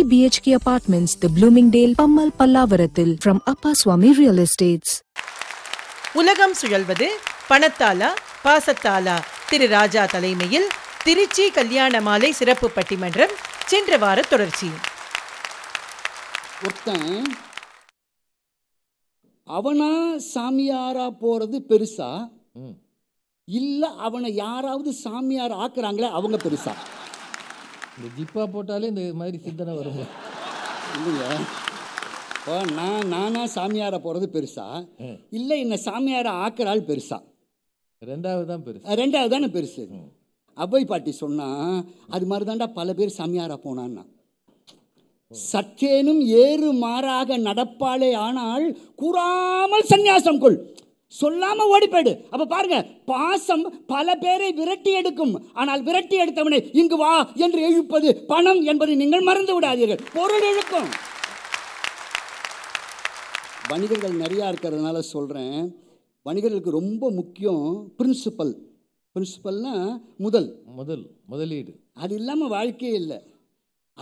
3 BHK apartments, the Bloomingdale, Pammal Pallavarattil from Appa Swami Real Estates. உலகம் சுழல்வது பணத்தாலா பாசத்தாலா திரு ராஜா தலைமையில் திருச்சி கல்யாண மாலை சிறப்பு பட்டிமன்றம் சென்ற வார தொடர்ச்சி ஒருத்தன் அவனா சாமியாரா போறது பெருசா இல்ல அவனை யாராவது சாமியார் ஆக்குறாங்களே அவங்க பெருசா இந்த ஜிப்பா போட்டாலே இந்த மாதிரி சிந்தனை வரும் இல்லையா இப்போ நான் நானாக சாமியாரை போகிறது பெருசா இல்லை என்னை சாமியாரை ஆக்கிறாள் பெருசா ரெண்டாவது தான் பெருசு ரெண்டாவது தானே பெருசு அவ்வை பாட்டி சொன்னால் அது மாதிரி தான்டா பல பேர் சாமியாராக போனான்னா சற்றேனும் ஏறு மாறாக நடப்பாளே ஆனால் கூறாமல் சந்நியாசம் கொள் சொல்லாமல் ஓடி போயிடு அப்போ பாருங்க பாசம் பல பேரை விரட்டி எடுக்கும் ஆனால் விரட்டி எடுத்தவனை இங்கு வா என்று எழுப்பது பணம் என்பதை நீங்கள் மறந்து விடாதீர்கள் பொருள் இழுக்கும் வணிகர்கள் நிறையா இருக்கிறதுனால சொல்கிறேன் வணிகர்களுக்கு ரொம்ப முக்கியம் பிரின்சிபல் பிரின்சிபல்னா முதல் முதல் முதலீடு அது இல்லாமல் வாழ்க்கையே இல்லை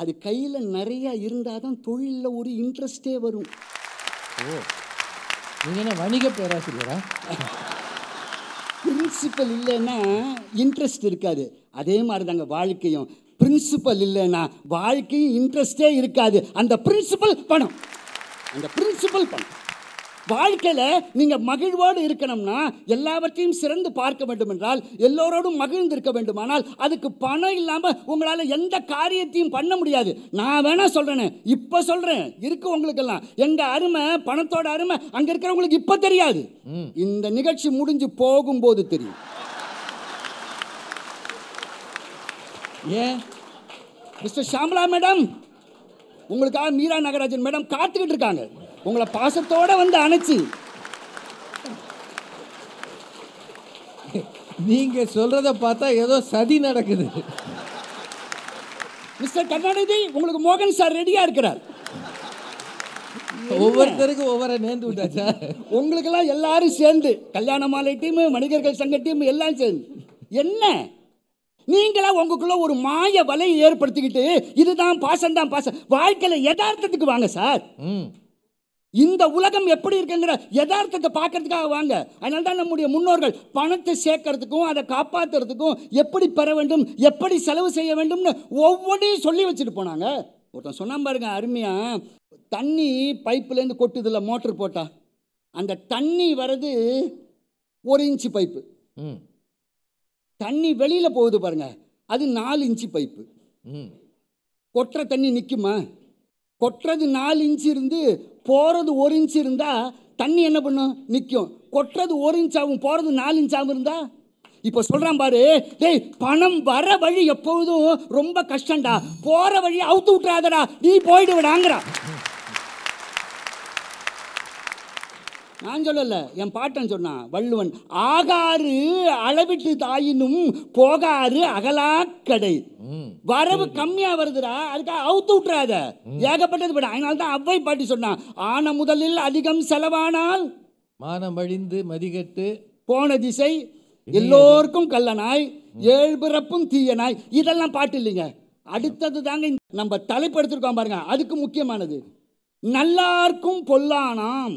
அது கையில் நிறையா இருந்தால் தான் தொழிலில் ஒரு இன்ட்ரெஸ்டே வரும் ஓ என்ன வணிக பேராசிரியரா பிரின்சிபல் இல்லைன்னா இன்ட்ரெஸ்ட் இருக்காது அதே மாதிரி தாங்க வாழ்க்கையும் பிரின்சிபல் இல்லைன்னா வாழ்க்கையும் இன்ட்ரெஸ்டே இருக்காது அந்த பிரின்சிபல் பணம் அந்த பிரின்சிபல் பணம் வாழ்க்கையில் நீங்கள் மகிழ்வோடு இருக்கணும்னா எல்லாவற்றையும் சிறந்து பார்க்க வேண்டும் என்றால் எல்லோரோடும் மகிழ்ந்து இருக்க வேண்டுமானால் அதுக்கு பணம் இல்லாமல் உங்களால் எந்த காரியத்தையும் பண்ண முடியாது நான் வேணால் சொல்கிறேன்னு இப்போ சொல்கிறேன் இருக்கு உங்களுக்கெல்லாம் எங்கள் அருமை பணத்தோட அருமை அங்கே இருக்கிறவங்களுக்கு இப்போ தெரியாது இந்த நிகழ்ச்சி முடிஞ்சு போகும்போது தெரியும் ஏன் மிஸ்டர் ஷாம்லா மேடம் உங்களுக்காக மீரா நாகராஜன் மேடம் காத்துக்கிட்டு இருக்காங்க உங்களை பாசத்தோட வந்து அணைச்சு நீங்க சொல்றத பார்த்தா ஏதோ சதி நடக்குது மிஸ்டர் கருணாநிதி உங்களுக்கு மோகன் சார் ரெடியா இருக்கிறார் ஒவ்வொருத்தருக்கும் ஒவ்வொரு நேர்ந்து விட்டாச்சா உங்களுக்கெல்லாம் எல்லாரும் சேர்ந்து கல்யாண மாலை டீம் மனிதர்கள் சங்க டீம் எல்லாம் சேர்ந்து என்ன நீங்களா உங்களுக்குள்ள ஒரு மாய வலையை ஏற்படுத்திக்கிட்டு இதுதான் பாசம் தான் பாசம் வாழ்க்கையில் யதார்த்தத்துக்கு வாங்க சார் இந்த உலகம் எப்படி இருக்குங்கிற யதார்த்தத்தை பார்க்கறதுக்காக வாங்க அதனால தான் நம்முடைய முன்னோர்கள் பணத்தை சேர்க்கறதுக்கும் அதை காப்பாற்றுறதுக்கும் எப்படி பெற வேண்டும் எப்படி செலவு செய்ய வேண்டும்னு ஒவ்வொன்றையும் சொல்லி வச்சுட்டு போனாங்க ஒருத்தன் சொன்னான் பாருங்க அருமையா தண்ணி பைப்புலேருந்து கொட்டுதில்ல மோட்ரு போட்டா அந்த தண்ணி வர்றது ஒரு இன்ச்சு பைப்பு தண்ணி வெளியில் போகுது பாருங்க அது நாலு இன்ச்சு பைப்பு கொட்டுற தண்ணி நிற்குமா கொட்டுறது நாலு இன்ச்சு இருந்து போகிறது ஒரு இன்ச்சு இருந்தால் தண்ணி என்ன பண்ணும் நிற்கும் கொட்டுறது ஒரு இன்ச் ஆகும் போகிறது நாலு இன்ச் ஆகும் இருந்தால் இப்போ சொல்கிறான் பாரு டேய் பணம் வர வழி எப்பொழுதும் ரொம்ப கஷ்டம்டா போகிற வழி அவுத்து விட்றாதடா நீ போயிடுவிடாங்கிறான் நான் சொல்லல என் பாட்டன் சொன்னான் வள்ளுவன் ஆகாறு அளவிட்டு தாயினும் போகாறு அகலாக்கடை வரவு கம்மியா வருதுடா அதுக்காக அவுத்து விட்டுறாத ஏகப்பட்டது படம் அதனால தான் அவ்வை பாட்டி சொன்னான் ஆன முதலில் அதிகம் செலவானால் மானம் அழிந்து மதிகட்டு போன திசை எல்லோருக்கும் கல்லனாய் ஏழ்பிறப்பும் தீயனாய் இதெல்லாம் பாட்டு இல்லைங்க அடுத்தது தாங்க நம்ம தலைப்படுத்திருக்கோம் பாருங்க அதுக்கு முக்கியமானது நல்லாருக்கும் பொல்லானாம்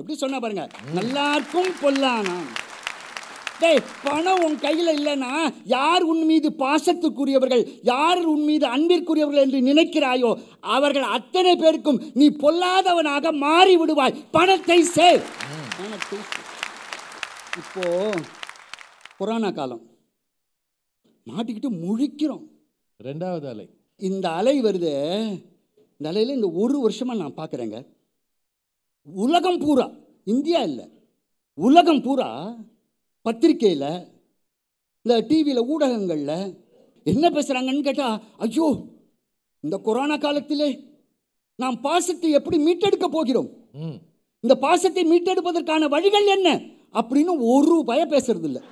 எப்படி சொன்ன பாருங்க நல்லாருக்கும் பொல்லானா டேய் பணம் உன் கையில் இல்லைன்னா யார் உன் மீது பாசத்துக்குரியவர்கள் யார் உன் மீது அன்பிற்குரியவர்கள் என்று நினைக்கிறாயோ அவர்கள் அத்தனை பேருக்கும் நீ பொல்லாதவனாக மாறி விடுவாய் பணத்தை சேவ் பணத்தை இப்போ கொரோனா காலம் மாட்டிக்கிட்டு முழிக்கிறோம் ரெண்டாவது அலை இந்த அலை வருது இந்த அலையில் இந்த ஒரு வருஷமாக நான் பார்க்குறேங்க உலகம் பூரா இந்தியா இல்லை உலகம் பூரா பத்திரிக்கையில் இந்த டிவியில் ஊடகங்களில் என்ன பேசுகிறாங்கன்னு கேட்டால் ஐயோ இந்த கொரோனா காலத்திலே நாம் பாசத்தை எப்படி மீட்டெடுக்க போகிறோம் இந்த பாசத்தை மீட்டெடுப்பதற்கான வழிகள் என்ன அப்படின்னு ஒரு பய பேசுறது இல்லை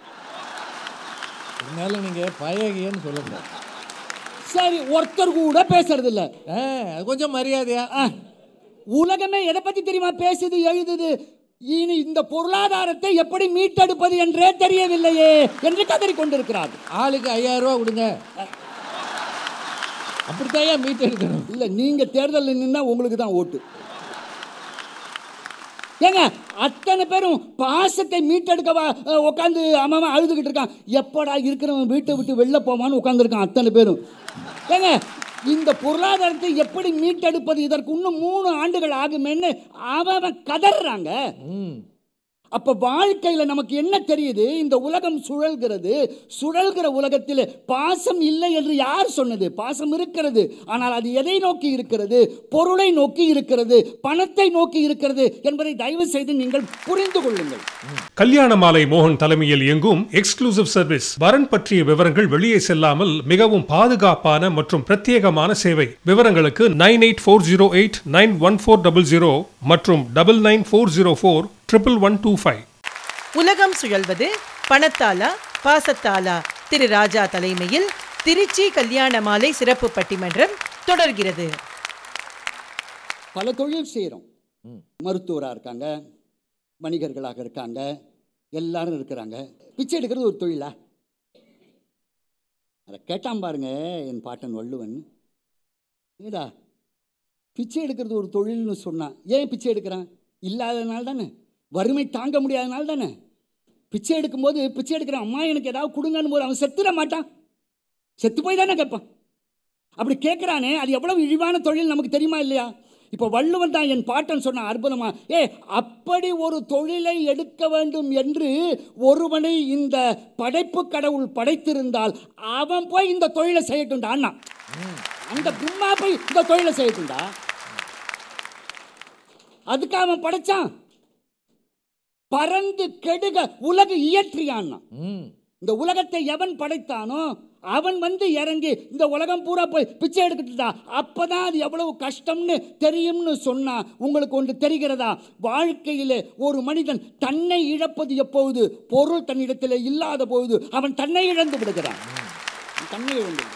இருந்தாலும் நீங்கள் பயகின்னு சொல்லுங்க சரி ஒருத்தர் கூட பேசுறது இல்லை கொஞ்சம் மரியாதையா உலகமே எதை பற்றி தெரியுமா பேசுது எழுதுது இனி இந்த பொருளாதாரத்தை எப்படி மீட்டெடுப்பது என்றே தெரியவில்லையே என்று கதறி கொண்டிருக்கிறார் ஆளுக்கு ஐயாயிரம் ரூபா கொடுங்க அப்படித்தான் மீட்டெடுக்கணும் இல்லை நீங்கள் தேர்தல் நின்னா உங்களுக்கு தான் ஓட்டு ஏங்க அத்தனை பேரும் பாசத்தை மீட்டெடுக்கவா உட்காந்து அம்மாவன் அழுதுகிட்டு இருக்கான் எப்படா இருக்கிறவன் வீட்டை விட்டு வெளில போவான்னு உட்காந்துருக்கான் அத்தனை பேரும் ஏங்க இந்த பொருளாதாரத்தை எப்படி மீட்டெடுப்பது இதற்கு இன்னும் மூணு ஆண்டுகள் ஆகுமேன்னு அவன் கதறாங்க அப்போ வாழ்க்கையில் நமக்கு என்ன தெரியுது இந்த உலகம் சுழல்கிறது சுழல்கிற உலகத்தில் பாசம் இல்லை என்று யார் சொன்னது பாசம் இருக்கிறது ஆனால் அது எதை நோக்கி இருக்கிறது பொருளை நோக்கி இருக்கிறது பணத்தை நோக்கி இருக்கிறது என்பதை தயவு செய்து நீங்கள் புரிந்து கொள்ளுங்கள் கல்யாண மாலை மோகன் தலைமையில் இயங்கும் எக்ஸ்க்ளூசிவ் சர்வீஸ் வரன் பற்றிய விவரங்கள் வெளியே செல்லாமல் மிகவும் பாதுகாப்பான மற்றும் பிரத்யேகமான சேவை விவரங்களுக்கு nine eight four zero eight nine one four double zero மற்றும் double nine four zero four triple one two five உலகம் சுழல்வது பணத்தாலா பாசத்தாலா திரு ராஜா தலைமையில் திருச்சி கல்யாண மாலை சிறப்பு பட்டிமன்றம் தொடர்கிறது பல தொழில் செய்கிறோம் மருத்துவராக இருக்காங்க வணிகர்களாக இருக்காங்க எல்லாரும் இருக்கிறாங்க பிச்சை எடுக்கிறது ஒரு தொழிலா அதை கேட்டான் பாருங்க என் பாட்டன் வள்ளுவன் ஏதா பிச்சை எடுக்கிறது ஒரு தொழில்னு சொன்னான் ஏன் பிச்சை எடுக்கிறான் இல்லாததுனால தானே வறுமை தாங்க முடியாதனால தானே பிச்சை எடுக்கும்போது பிச்சை எடுக்கிற அம்மா எனக்கு ஏதாவது கொடுங்கன்னு போது அவன் செத்துட மாட்டான் செத்து போய் தானே கேட்பான் அப்படி கேட்குறானே அது எவ்வளவு இழிவான தொழில் நமக்கு தெரியுமா இல்லையா இப்போ வள்ளுவன் தான் என் பாட்டன் சொன்ன அற்புதமா ஏ அப்படி ஒரு தொழிலை எடுக்க வேண்டும் என்று ஒருவனை இந்த படைப்பு கடவுள் படைத்திருந்தால் அவன் போய் இந்த தொழிலை செய்யட்டும்டா அந்த பிரம்மா போய் இந்த தொழிலை செய்யட்டும்டா அதுக்கு அவன் படைச்சான் பறந்து கெடுக உலக இயற்றியான் இந்த உலகத்தை எவன் படைத்தானோ அவன் வந்து இறங்கி இந்த உலகம் பூரா போய் பிச்சை எடுக்கிட்டுதா அப்போதான் அது எவ்வளவு கஷ்டம்னு தெரியும்னு சொன்னா உங்களுக்கு ஒன்று தெரிகிறதா வாழ்க்கையில் ஒரு மனிதன் தன்னை இழப்பது எப்போது பொருள் தன்னிடத்தில் இல்லாத போது அவன் தன்னை இழந்து விடுகிறான் தன்னை இழந்து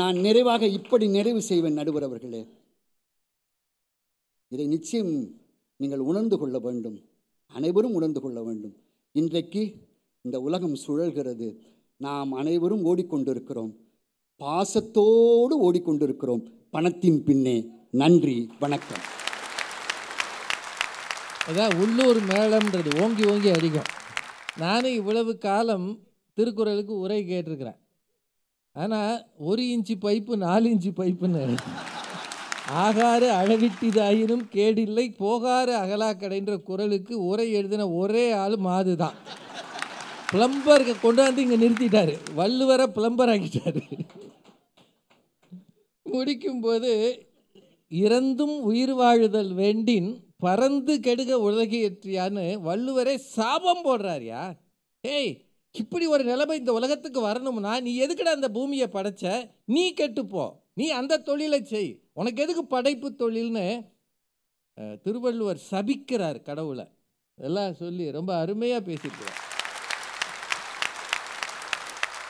நான் நிறைவாக இப்படி நிறைவு செய்வேன் நடுவர் அவர்களே இதை நிச்சயம் நீங்கள் உணர்ந்து கொள்ள வேண்டும் அனைவரும் உணர்ந்து கொள்ள வேண்டும் இன்றைக்கு இந்த உலகம் சுழல்கிறது நாம் அனைவரும் ஓடிக்கொண்டிருக்கிறோம் பாசத்தோடு ஓடிக்கொண்டிருக்கிறோம் பணத்தின் பின்னே நன்றி வணக்கம் அதான் உள்ளூர் மேளம்ன்றது ஓங்கி ஓங்கி அதிகம் நானும் இவ்வளவு காலம் திருக்குறளுக்கு உரை கேட்டிருக்கிறேன் ஆனால் ஒரு இன்ச்சு பைப்பு நாலு இன்ச்சு பைப்புன்னு ஆகாறு அழவிட்டிதாயினும் கேடில்லை போகாறு அகலாக்கடைன்ற குரலுக்கு உரை எழுதின ஒரே ஆள் மாது தான் பிளம்பர் கொண்டாந்து இங்கே நிறுத்திட்டார் வள்ளுவரை பிளம்பர் ஆகிட்டார் முடிக்கும்போது இறந்தும் உயிர் வாழுதல் வேண்டின் பறந்து கெடுக உலகியற்றியான்னு வள்ளுவரே சாபம் போடுறாரியா ஏய் இப்படி ஒரு நிலைமை இந்த உலகத்துக்கு வரணும்னா நீ எதுக்கடா அந்த பூமியை படைச்ச நீ கெட்டுப்போ நீ அந்த தொழிலை செய் உனக்கு எதுக்கு படைப்பு தொழில்னு திருவள்ளுவர் சபிக்கிறார் கடவுளை இதெல்லாம் சொல்லி ரொம்ப அருமையாக பேசிட்டு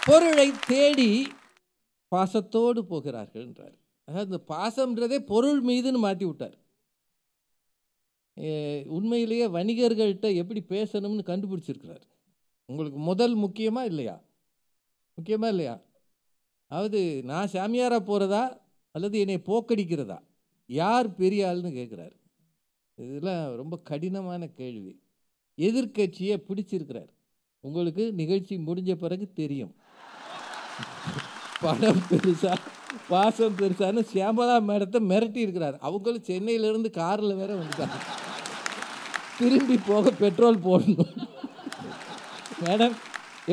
பொருளை தேடி பாசத்தோடு போகிறார்கள் என்றார் அதாவது இந்த பாசம்ன்றதே பொருள் மீதுன்னு மாற்றி விட்டார் உண்மையிலேயே வணிகர்கள்ட்ட எப்படி பேசணும்னு கண்டுபிடிச்சிருக்கிறார் உங்களுக்கு முதல் முக்கியமாக இல்லையா முக்கியமாக இல்லையா அதாவது நான் சாமியாராக போகிறதா அல்லது என்னை போக்கடிக்கிறதா யார் பெரிய ஆள்னு கேட்குறாரு இதெல்லாம் ரொம்ப கடினமான கேள்வி எதிர்கட்சியை பிடிச்சிருக்கிறார் உங்களுக்கு நிகழ்ச்சி முடிஞ்ச பிறகு தெரியும் படம் பெருசா பாசம் பெருசான்னு சியாமலா மேடத்தை மிரட்டி இருக்கிறார் அவங்களும் சென்னையிலேருந்து காரில் வேற வந்துட்டாங்க திரும்பி போக பெட்ரோல் போடணும் மேடம்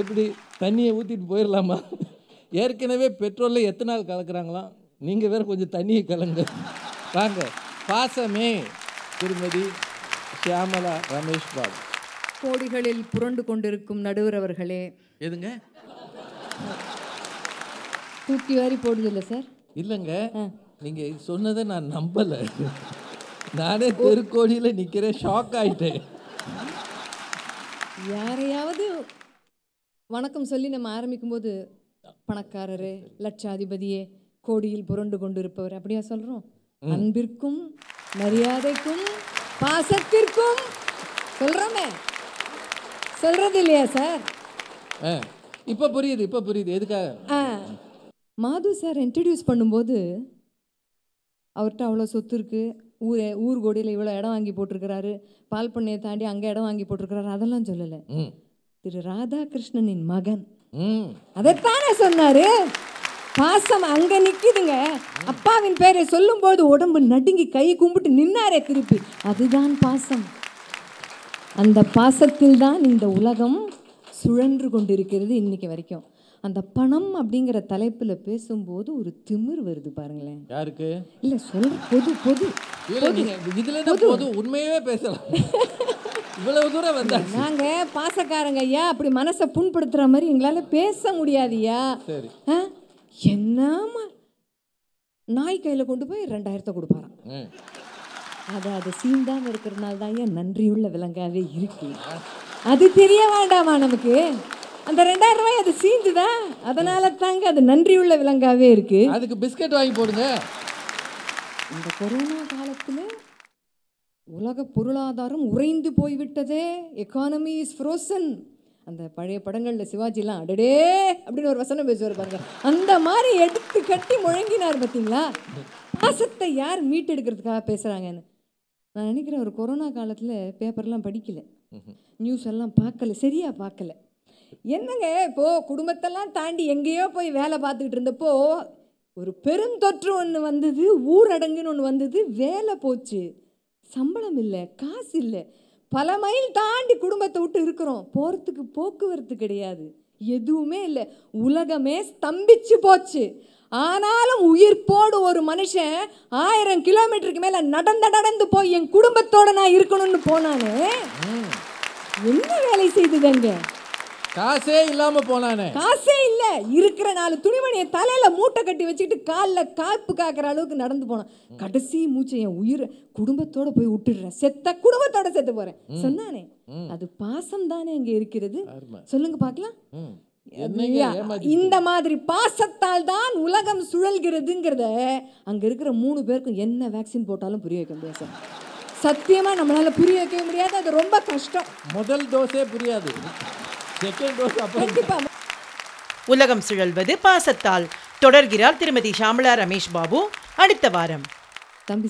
எப்படி தண்ணியை ஊற்றிட்டு போயிடலாமா ஏற்கனவே பெட்ரோலில் எத்தனை நாள் கலக்கிறாங்களாம் நீங்கள் வேறு கொஞ்சம் தண்ணியை கலங்க வாங்க பாசமே திருமதி ஷியாமலா ரமேஷ் பாபு கோடிகளில் புரண்டு கொண்டிருக்கும் நடுவர் அவர்களே எதுங்க தூக்கி வாரி போடுது இல்லை சார் இல்லைங்க நீங்கள் சொன்னதை நான் நம்பலை நானே தெருக்கோடியில் நிற்கிறேன் ஷாக் ஆகிட்டேன் யாரையாவது வணக்கம் சொல்லி நம்ம ஆரம்பிக்கும்போது பணக்காரரு லட்சாதிபதியே கோடியில் புரண்டு கொண்டிருப்பவர் அப்படியா சொல்கிறோம் அன்பிற்கும் மரியாதைக்கும் பாசத்திற்கும் சொல்கிறோமே சொல்கிறது இல்லையா சார் இப்போ புரியுது இப்போ புரியுது எதுக்காக மாது சார் இன்ட்ரடியூஸ் பண்ணும்போது அவர்கிட்ட அவ்வளோ சொத்து இருக்குது ஊர் ஊர் கோடியில் இவ்வளோ இடம் வாங்கி போட்டிருக்கிறாரு பால் பண்ணையை தாண்டி அங்கே இடம் வாங்கி போட்டிருக்கிறாரு அதெல்லாம் சொல்லலை திரு ராதாகிருஷ்ணனின் மகன் அதைத்தானே சொன்னாரு பாசம் அங்க நிக்குதுங்க அப்பாவின் பேரை சொல்லும் போது உடம்பு நடுங்கி கை கும்பிட்டு நின்னாரே திருப்பி அதுதான் பாசம் அந்த பாசத்தில் தான் இந்த உலகம் சுழன்று கொண்டிருக்கிறது இன்னைக்கு வரைக்கும் அந்த பணம் அப்படிங்கிற தலைப்புல பேசும்போது ஒரு திமிர் வருது பாருங்களேன் யாருக்கு இல்ல சொல்ல பொது பொது பொது உண்மையவே பேசலாம் இவ்வளவு தூரம் வந்தா நாங்கள் பாசக்காரங்க ஐயா அப்படி மனசை புண்படுத்துகிற மாதிரி எங்களால் பேச முடியாதுயா என்னமா நாய் கையில் கொண்டு போய் ரெண்டாயிரத்தை கொடுப்பாராம் அது அது சீந்தாம இருக்கிறதுனால தான் ஏன் நன்றியுள்ள விலங்காகவே இருக்கு அது தெரிய வேண்டாமா நமக்கு அந்த ரெண்டாயிரம் ரூபாய் அது சீந்துதா அதனால தாங்க அது நன்றியுள்ள விலங்காகவே இருக்கு அதுக்கு பிஸ்கட் வாங்கி போடுங்க இந்த கொரோனா காலத்தில் உலக பொருளாதாரம் உறைந்து போய்விட்டதே எக்கானமி இஸ் ஃப்ரோசன் அந்த பழைய படங்களில் சிவாஜிலாம் அடடே அப்படின்னு ஒரு வசனம் பேசுவார் பாருங்க அந்த மாதிரி எடுத்து கட்டி முழங்கினார் பார்த்தீங்களா பாசத்தை யார் மீட்டெடுக்கிறதுக்காக பேசுகிறாங்கன்னு நான் நினைக்கிறேன் ஒரு கொரோனா காலத்தில் பேப்பர்லாம் படிக்கல நியூஸ் எல்லாம் பார்க்கல சரியாக பார்க்கல என்னங்க இப்போது குடும்பத்தெல்லாம் தாண்டி எங்கேயோ போய் வேலை பார்த்துக்கிட்டு இருந்தப்போ ஒரு பெருந்தொற்று ஒன்று வந்தது ஊரடங்குன்னு ஒன்று வந்தது வேலை போச்சு சம்பளம் இல்லை காசு இல்லை பல மைல் தாண்டி குடும்பத்தை விட்டு இருக்கிறோம் போகிறதுக்கு போக்குவரத்து கிடையாது எதுவுமே இல்லை உலகமே ஸ்தம்பிச்சு போச்சு ஆனாலும் உயிர் போடு ஒரு மனுஷன் ஆயிரம் கிலோமீட்டருக்கு மேலே நடந்து நடந்து போய் என் குடும்பத்தோட நான் இருக்கணும்னு போனானே என்ன வேலை செய்துதங்க காசே இல்லாம போனானே காசே இல்ல இருக்கிற நாலு துணிமணியை தலையில மூட்டை கட்டி வச்சுட்டு காலில் காப்பு காக்குற அளவுக்கு நடந்து போனான் கடைசி மூச்சை என் உயிர் குடும்பத்தோட போய் விட்டுடுறேன் செத்த குடும்பத்தோட செத்து போறேன் சொன்னானே அது பாசம் தானே அங்க இருக்கிறது சொல்லுங்க பாக்கலாம் இந்த மாதிரி பாசத்தால் தான் உலகம் சுழல்கிறதுங்கிறத அங்க இருக்கிற மூணு பேருக்கும் என்ன வேக்சின் போட்டாலும் புரிய வைக்க முடியாது சத்தியமா நம்மளால புரிய வைக்க முடியாது அது ரொம்ப கஷ்டம் முதல் தோசே புரியாது உலகம் சுழல்வது பாசத்தால் தொடர்கிறார் திருமதி ஷாமலா ரமேஷ் பாபு அடுத்த வாரம் தம்பி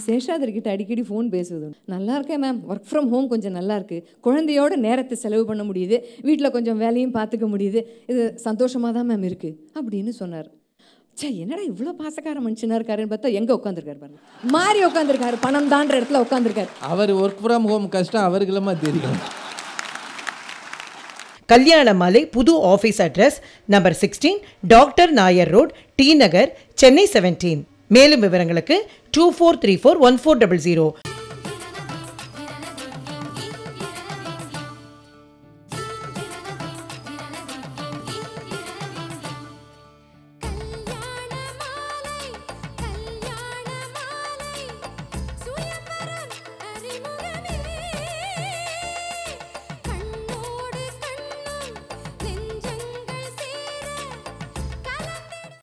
கிட்ட அடிக்கடி ஃபோன் பேசுவது நல்லா இருக்கேன் மேம் ஒர்க் ஃப்ரம் ஹோம் கொஞ்சம் நல்லா இருக்கு குழந்தையோட நேரத்தை செலவு பண்ண முடியுது வீட்டில் கொஞ்சம் வேலையும் பார்த்துக்க முடியுது இது சந்தோஷமாக தான் மேம் இருக்குது அப்படின்னு சொன்னார் சே என்னடா இவ்வளோ பாசக்கார மனுஷனாக இருக்காருன்னு பார்த்தா எங்கே உட்காந்துருக்காரு பாருங்க மாறி உட்காந்துருக்காரு பணம் தான்ற இடத்துல உட்காந்துருக்காரு அவர் ஒர்க் ஃப்ரம் ஹோம் கஷ்டம் அவருக்கு தெரியும் கல்யாண மாலை புது office address number sixteen doctor Nair road T Nagar Chennai seventeen மேலும் விவரங்களுக்கு two four three four one four double zero